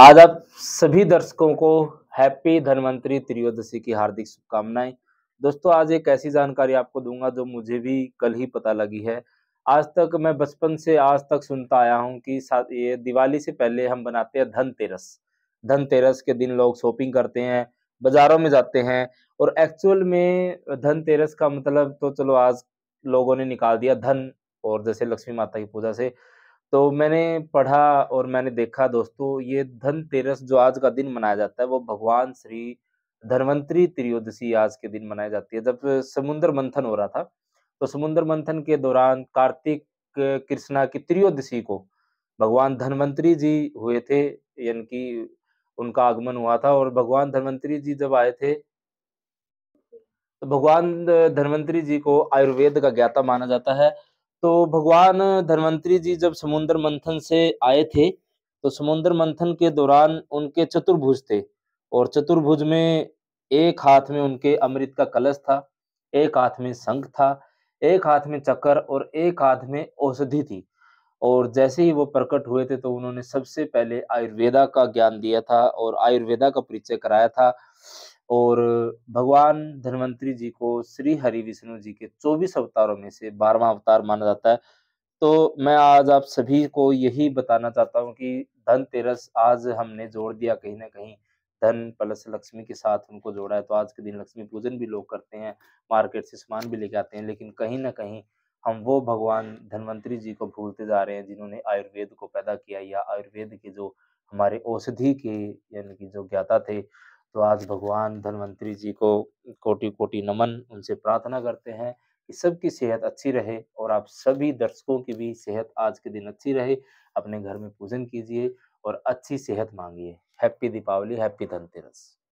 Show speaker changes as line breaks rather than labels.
आज आप सभी दर्शकों को हैप्पी धनवंतरी त्रियोदशी की हार्दिक शुभकामनाएं दोस्तों आज एक ऐसी जानकारी आपको दूंगा जो मुझे भी कल ही पता लगी है आज तक मैं बचपन से आज तक सुनता आया हूं कि ये दिवाली से पहले हम बनाते हैं धनतेरस धनतेरस के दिन लोग शॉपिंग करते हैं बाजारों में जाते हैं और एक्चुअल में धनतेरस का मतलब तो चलो आज लोगों ने निकाल दिया धन और जैसे लक्ष्मी माता की पूजा से तो मैंने पढ़ा और मैंने देखा दोस्तों ये धनतेरस जो आज का दिन मनाया जाता है वो भगवान श्री धनवंतरी त्रियोदशी आज के दिन मनाई जाती है जब समुद्र मंथन हो रहा था तो समुद्र मंथन के दौरान कार्तिक कृष्णा की त्रियोदशी को भगवान धनवंतरी जी हुए थे यानी कि उनका आगमन हुआ था और भगवान धनवंतरी जी जब आए थे तो भगवान धनवंतरी जी को आयुर्वेद का ज्ञाता माना जाता है तो भगवान धनवंतरी जी जब समुद्र मंथन से आए थे तो समुन्द्र मंथन के दौरान उनके चतुर्भुज थे और चतुर्भुज में एक हाथ में उनके अमृत का कलश था एक हाथ में शंख था एक हाथ में चक्कर और एक हाथ में औषधि थी और जैसे ही वो प्रकट हुए थे तो उन्होंने सबसे पहले आयुर्वेदा का ज्ञान दिया था और आयुर्वेदा का परिचय कराया था और भगवान धनवंतरी जी को श्री हरि विष्णु जी के चौबीस अवतारों में से बारहवा अवतार माना जाता है तो मैं आज आप सभी को यही बताना चाहता हूँ कि धनतेरस आज हमने जोड़ दिया कहीं ना कहीं धन प्लस लक्ष्मी के साथ उनको जोड़ा है तो आज के दिन लक्ष्मी पूजन भी लोग करते हैं मार्केट से सामान भी लेके आते हैं लेकिन कहीं ना कहीं हम वो भगवान धनवंतरी जी को भूलते जा रहे हैं जिन्होंने आयुर्वेद को पैदा किया या आयुर्वेद के जो हमारे औषधि के यानी कि जो ज्ञाता थे तो आज भगवान धनवंतरी जी को कोटि कोटि नमन उनसे प्रार्थना करते हैं कि सबकी सेहत अच्छी रहे और आप सभी दर्शकों की भी सेहत आज के दिन अच्छी रहे अपने घर में पूजन कीजिए और अच्छी सेहत मांगिए हैप्पी दीपावली हैप्पी धनतेरस